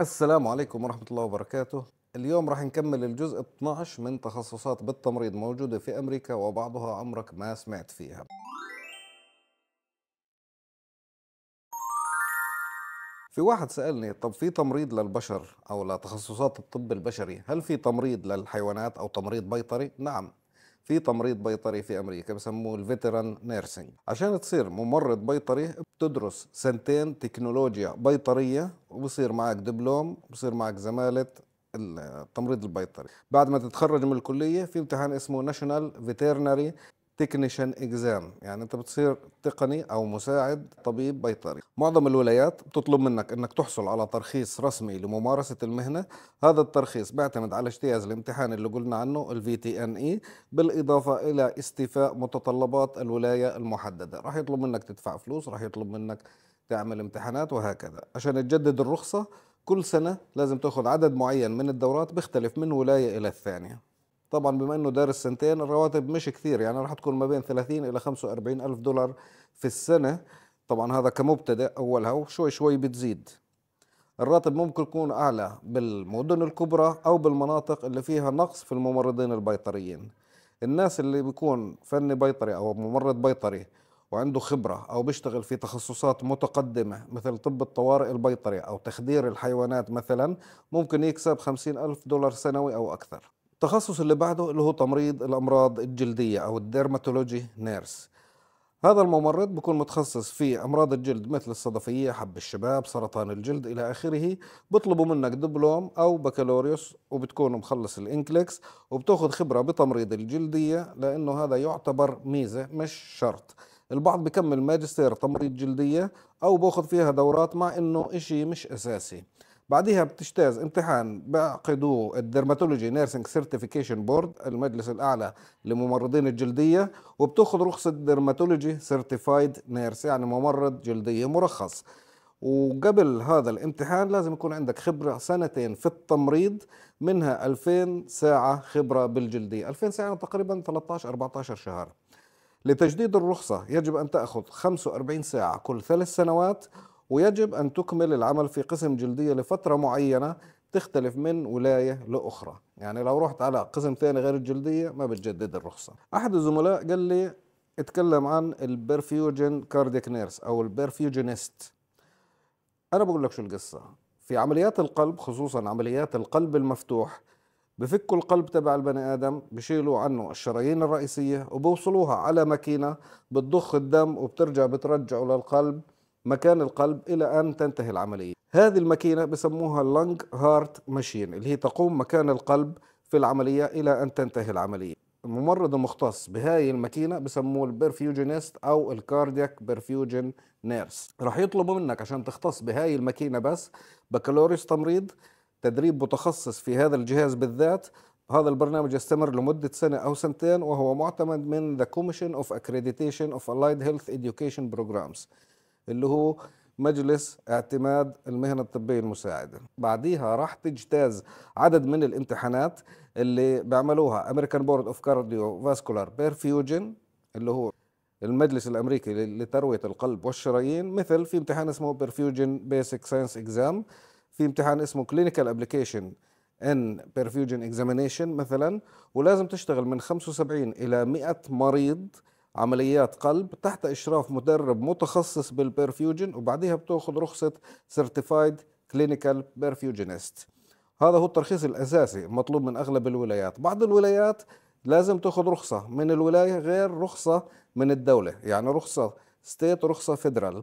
السلام عليكم ورحمة الله وبركاته اليوم راح نكمل الجزء 12 من تخصصات بالتمريض موجودة في أمريكا وبعضها عمرك ما سمعت فيها في واحد سألني طب في تمريض للبشر أو لتخصصات الطب البشري هل في تمريض للحيوانات أو تمريض بيطري؟ نعم في تمريض بيطري في امريكا بسموه الفيتران نيرسينج عشان تصير ممرض بيطري بتدرس سنتين تكنولوجيا بيطريه وبصير معك دبلوم وبصير معك زماله التمريض البيطري بعد ما تتخرج من الكلية في امتحان اسمه ناشونال فيترنري تكنيشن اكزام يعني انت بتصير تقني او مساعد طبيب بيطري معظم الولايات بتطلب منك انك تحصل على ترخيص رسمي لممارسه المهنه هذا الترخيص بيعتمد على اجتياز الامتحان اللي قلنا عنه الفي تي ان اي بالاضافه الى استيفاء متطلبات الولايه المحدده راح يطلب منك تدفع فلوس راح يطلب منك تعمل امتحانات وهكذا عشان تجدد الرخصه كل سنه لازم تاخذ عدد معين من الدورات بيختلف من ولايه الى الثانيه طبعا بما انه دارس سنتين الرواتب مش كثير يعني راح تكون ما بين 30 الى 45 الف دولار في السنه طبعا هذا كمبتدئ اولها وشوي شوي بتزيد الراتب ممكن يكون اعلى بالمدن الكبرى او بالمناطق اللي فيها نقص في الممرضين البيطريين الناس اللي بيكون فني بيطري او ممرض بيطري وعنده خبرة أو بيشتغل في تخصصات متقدمة مثل طب الطوارئ البيطري أو تخدير الحيوانات مثلا ممكن يكسب 50 ألف دولار سنوي أو أكثر التخصص اللي بعده اللي هو تمريض الامراض الجلديه او الديرماتولوجي نيرس هذا الممرض بيكون متخصص في امراض الجلد مثل الصدفيه حب الشباب سرطان الجلد الى اخره بيطلبوا منك دبلوم او بكالوريوس وبتكون مخلص الانكليكس وبتاخذ خبره بتمريض الجلديه لانه هذا يعتبر ميزه مش شرط البعض بكمل ماجستير تمريض جلديه او باخذ فيها دورات مع انه اشي مش اساسي بعدها بتجتاز امتحان بعقدوه الدرماتولوجي نيرسينج سيرتيفيكيشن بورد المجلس الاعلى لممرضين الجلديه وبتاخذ رخصه درماتولوجي سيرتيفايد نيرس يعني ممرض جلديه مرخص وقبل هذا الامتحان لازم يكون عندك خبرة سنتين في التمريض منها 2000 ساعة خبرة بالجلدية 2000 ساعة تقريبا 13-14 شهر لتجديد الرخصة يجب أن تأخذ 45 ساعة كل ثلاث سنوات ويجب أن تكمل العمل في قسم جلدية لفترة معينة تختلف من ولاية لأخرى يعني لو رحت على قسم ثاني غير الجلدية ما بتجدد الرخصة أحد الزملاء قال لي اتكلم عن البرفيوجين كارديك نيرس أو البرفيوجينيست أنا بقول لك شو القصة في عمليات القلب خصوصا عمليات القلب المفتوح بفكوا القلب تبع البني آدم بشيلوا عنه الشرايين الرئيسية وبوصلوها على ماكينة بتضخ الدم وبترجع بترجعه للقلب مكان القلب إلى أن تنتهي العملية هذه الماكينة بسموها لونج هارت ماشين اللي هي تقوم مكان القلب في العملية إلى أن تنتهي العملية الممرض المختص بهاي الماكينة بسموه البرفيوجينيست أو الكاردياك برفيوجين نيرس راح يطلبوا منك عشان تختص بهاي الماكينة بس بكالوريوس تمريض تدريب متخصص في هذا الجهاز بالذات هذا البرنامج يستمر لمدة سنة أو سنتين وهو معتمد من The Commission of Accreditation of Allied Health Education Programs اللي هو مجلس اعتماد المهنة الطبية المساعدة بعديها راح تجتاز عدد من الامتحانات اللي بيعملوها امريكان بورد اوف كارديو فاسكولار بيرفيوجن اللي هو المجلس الامريكي لترويه القلب والشرايين مثل في امتحان اسمه Perfusion بيسك ساينس اكزام في امتحان اسمه كلينيكال ابلكيشن ان بيرفيوجن اكزامينيشن مثلا ولازم تشتغل من 75 الى 100 مريض عمليات قلب تحت إشراف مدرب متخصص بالبيرفيوجن وبعدها بتاخذ رخصة سيرتيفايد كلينيكال بيرفيوجنست هذا هو الترخيص الأساسي مطلوب من أغلب الولايات بعض الولايات لازم تاخذ رخصة من الولاية غير رخصة من الدولة يعني رخصة ستيت ورخصة فيدرال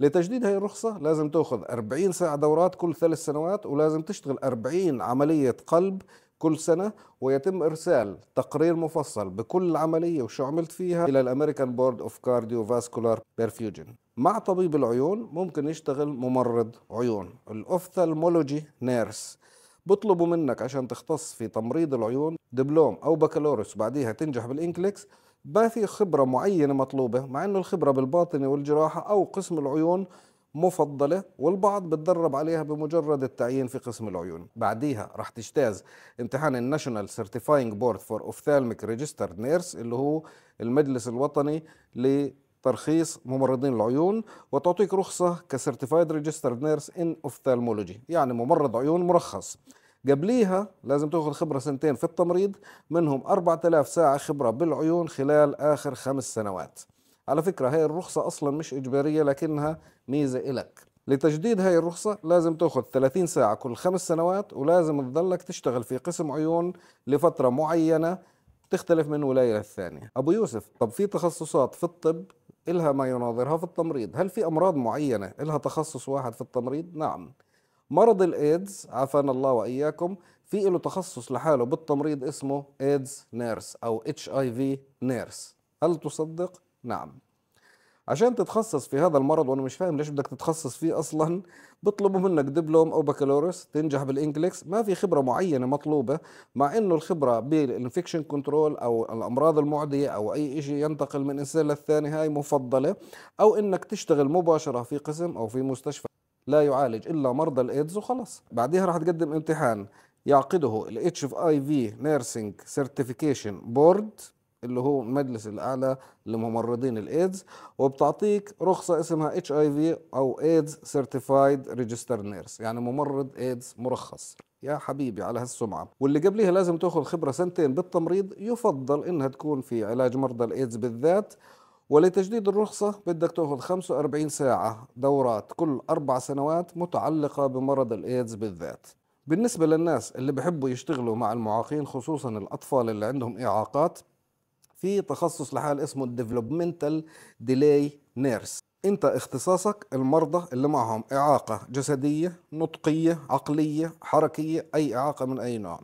لتجديد هاي الرخصة لازم تاخذ 40 ساعة دورات كل ثلاث سنوات ولازم تشتغل 40 عملية قلب كل سنة ويتم إرسال تقرير مفصل بكل عملية وشو عملت فيها إلى الأمريكان بورد أوف كارديو فاسكولار بيرفيوجن مع طبيب العيون ممكن يشتغل ممرض عيون الأوفثالمولوجي نيرس بطلبوا منك عشان تختص في تمريض العيون دبلوم أو بكالوريوس بعديها تنجح بالإنكليكس ما في خبرة معينة مطلوبة مع أنه الخبرة بالباطنة والجراحة أو قسم العيون مفضلة والبعض بتدرب عليها بمجرد التعيين في قسم العيون بعديها راح تجتاز امتحان الناشونال سيرتيفاينج بورد فور اوفثالميك ريجستر نيرس اللي هو المجلس الوطني لترخيص ممرضين العيون وتعطيك رخصة كسيرتيفايد ريجستر نيرس ان اوفثالمولوجي يعني ممرض عيون مرخص قبليها لازم تاخذ خبرة سنتين في التمريض منهم 4000 ساعة خبرة بالعيون خلال آخر خمس سنوات على فكرة هاي الرخصة أصلا مش إجبارية لكنها ميزة إلك لتجديد هاي الرخصة لازم تأخذ 30 ساعة كل خمس سنوات ولازم تضلك تشتغل في قسم عيون لفترة معينة تختلف من ولاية للثانية أبو يوسف طب في تخصصات في الطب إلها ما يناظرها في التمريض هل في أمراض معينة إلها تخصص واحد في التمريض؟ نعم مرض الإيدز عافانا الله وإياكم في له تخصص لحاله بالتمريض اسمه إيدز نيرس أو اتش اي في نيرس هل تصدق؟ نعم عشان تتخصص في هذا المرض وانا مش فاهم ليش بدك تتخصص فيه اصلا بيطلبوا منك دبلوم او بكالوريوس تنجح بالانجلكس ما في خبره معينه مطلوبه مع انه الخبره بالانفكشن كنترول او الامراض المعديه او اي شيء ينتقل من انسان للثاني هاي مفضله او انك تشتغل مباشره في قسم او في مستشفى لا يعالج الا مرضى الايدز وخلص بعديها راح تقدم امتحان يعقده الاتش اف اي في نيرسينج سيرتيفيكيشن بورد اللي هو المجلس الاعلى لممرضين الايدز وبتعطيك رخصه اسمها اتش اي في او ايدز سيرتيفايد ريجستر نيرس يعني ممرض ايدز مرخص يا حبيبي على هالسمعة واللي قبليها لازم تأخذ خبرة سنتين بالتمريض يفضل إنها تكون في علاج مرضى الإيدز بالذات ولتجديد الرخصة بدك تأخذ 45 ساعة دورات كل أربع سنوات متعلقة بمرض الإيدز بالذات بالنسبة للناس اللي بحبوا يشتغلوا مع المعاقين خصوصا الأطفال اللي عندهم إعاقات في تخصص لحال اسمه الديفلوبمنتال ديلاي نيرس انت اختصاصك المرضى اللي معهم اعاقه جسديه نطقيه عقليه حركيه اي اعاقه من اي نوع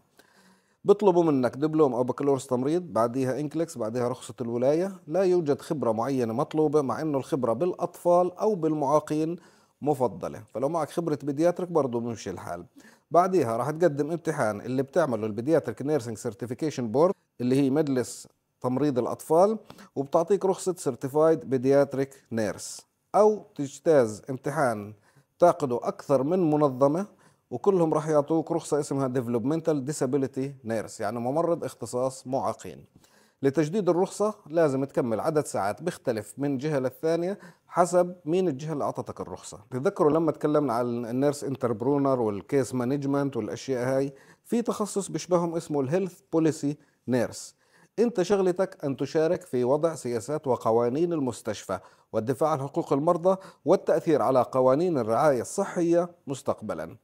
بيطلبوا منك دبلوم او بكالوريوس تمريض بعديها انكلكس بعديها رخصه الولايه لا يوجد خبره معينه مطلوبه مع انه الخبره بالاطفال او بالمعاقين مفضله فلو معك خبره بيدياترك برضه بيمشي الحال بعديها راح تقدم امتحان اللي بتعمله البيدياتريك نيرسينج سيرتيفيكيشن بورد اللي هي مجلس تمريض الأطفال وبتعطيك رخصة سيرتيفايد بيدياتريك نيرس أو تجتاز امتحان تعقده أكثر من منظمة وكلهم راح يعطوك رخصة اسمها Developmental Disability Nurse يعني ممرض اختصاص معاقين لتجديد الرخصة لازم تكمل عدد ساعات بيختلف من جهة للثانية حسب مين الجهة اللي أعطتك الرخصة تذكروا لما تكلمنا عن النيرس انتربرونر والكيس مانجمنت والأشياء هاي في تخصص بيشبههم اسمه الهيلث بوليسي نيرس أنت شغلتك أن تشارك في وضع سياسات وقوانين المستشفى والدفاع عن حقوق المرضى والتأثير على قوانين الرعاية الصحية مستقبلا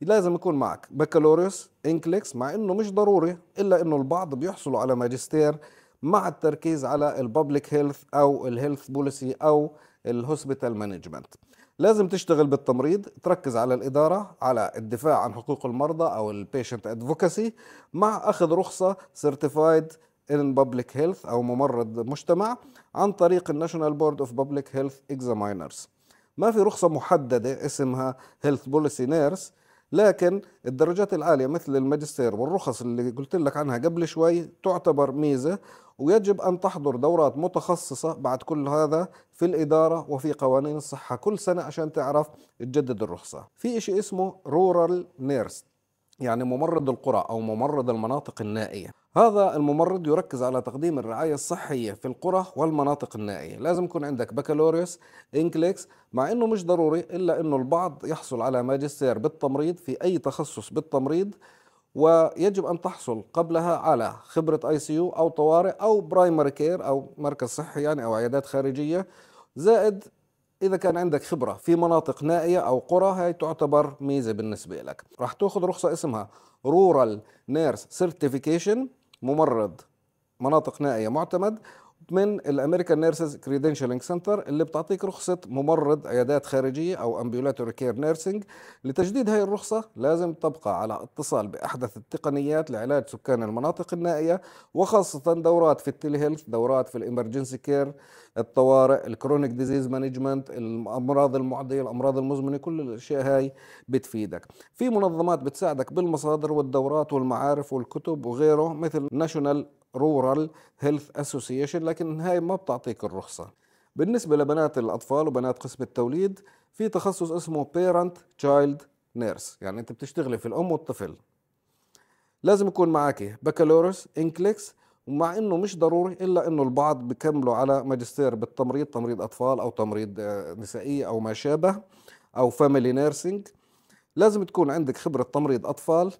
لازم يكون معك بكالوريوس انكليكس مع انه مش ضروري الا انه البعض بيحصلوا على ماجستير مع التركيز على الببليك هيلث او الهيلث بوليسي او الهوسبيتال مانجمنت لازم تشتغل بالتمريض تركز على الإدارة على الدفاع عن حقوق المرضى أو البيشنت ادفوكاسي مع أخذ رخصة سيرتيفايد ان public هيلث او ممرض مجتمع عن طريق الناشونال بورد اوف بابليك هيلث اكزامينرز ما في رخصه محدده اسمها هيلث بوليسي نيرس لكن الدرجات العاليه مثل الماجستير والرخص اللي قلت لك عنها قبل شوي تعتبر ميزه ويجب ان تحضر دورات متخصصه بعد كل هذا في الاداره وفي قوانين الصحه كل سنه عشان تعرف تجدد الرخصه في شيء اسمه رورال نيرس يعني ممرض القرى او ممرض المناطق النائيه هذا الممرض يركز على تقديم الرعاية الصحية في القرى والمناطق النائية لازم يكون عندك بكالوريوس إنكليكس مع أنه مش ضروري إلا أنه البعض يحصل على ماجستير بالتمريض في أي تخصص بالتمريض ويجب أن تحصل قبلها على خبرة اي سي يو أو طوارئ أو برايمري كير أو مركز صحي يعني أو عيادات خارجية زائد إذا كان عندك خبرة في مناطق نائية أو قرى هاي تعتبر ميزة بالنسبة لك راح تأخذ رخصة اسمها رورال نيرس سيرتيفيكيشن ممرض مناطق نائية معتمد من الامريكان نيرسز كريدنشالينج سنتر اللي بتعطيك رخصه ممرض عيادات خارجيه او امبيولاتوري كير نيرسينج لتجديد هاي الرخصه لازم تبقى على اتصال باحدث التقنيات لعلاج سكان المناطق النائيه وخاصه دورات في التلي هيلث دورات في الامرجنسي كير الطوارئ الكرونيك ديزيز مانجمنت الامراض المعديه الامراض المزمنه كل الاشياء هاي بتفيدك في منظمات بتساعدك بالمصادر والدورات والمعارف والكتب وغيره مثل ناشونال رورال هيلث اسوسيشن لكن هاي ما بتعطيك الرخصه بالنسبه لبنات الاطفال وبنات قسم التوليد في تخصص اسمه بيرنت تشايلد نيرس يعني انت بتشتغلي في الام والطفل لازم يكون معك بكالوريوس انكليكس ومع انه مش ضروري الا انه البعض بكملوا على ماجستير بالتمريض تمريض اطفال او تمريض آه، نسائيه او ما شابه او فاميلي نيرسينج لازم تكون عندك خبره تمريض اطفال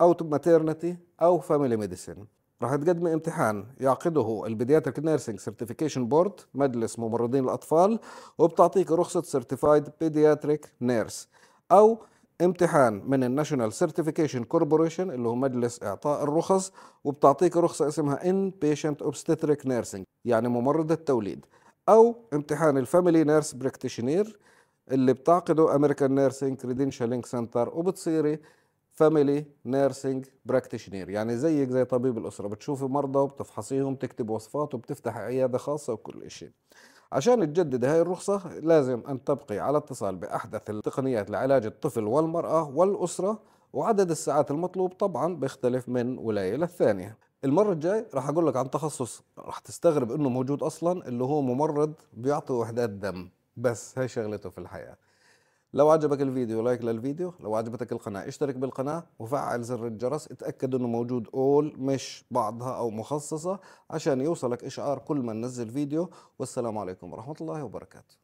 او ماتيرنتي او فاميلي ميديسين راح تقدم امتحان يعقده البيدياتريك نيرسينج سيرتيفيكيشن بورد مجلس ممرضين الاطفال وبتعطيك رخصه سيرتيفايد بيدياتريك نيرس او امتحان من الناشونال سيرتيفيكيشن كوربوريشن اللي هو مجلس اعطاء الرخص وبتعطيك رخصه اسمها ان بيشنت اوبستتريك نيرسينج يعني ممرضه توليد او امتحان الفاميلي نيرس براكتيشنير اللي بتعقده امريكان نيرسينج كريدنشالينج سنتر وبتصيري فاميلي نيرسينج براكتيشنير يعني زيك زي طبيب الاسره بتشوفي مرضى وبتفحصيهم تكتب وصفات وبتفتح عياده خاصه وكل شيء عشان تجدد هاي الرخصة لازم أن تبقي على اتصال بأحدث التقنيات لعلاج الطفل والمرأة والأسرة وعدد الساعات المطلوب طبعا بيختلف من ولاية للثانية المرة الجاي راح أقول لك عن تخصص راح تستغرب إنه موجود أصلا اللي هو ممرض بيعطي وحدات دم بس هاي شغلته في الحياة لو عجبك الفيديو لايك للفيديو لو عجبتك القناة اشترك بالقناة وفعل زر الجرس اتأكد انه موجود اول مش بعضها او مخصصة عشان يوصلك اشعار كل ما ننزل فيديو والسلام عليكم ورحمة الله وبركاته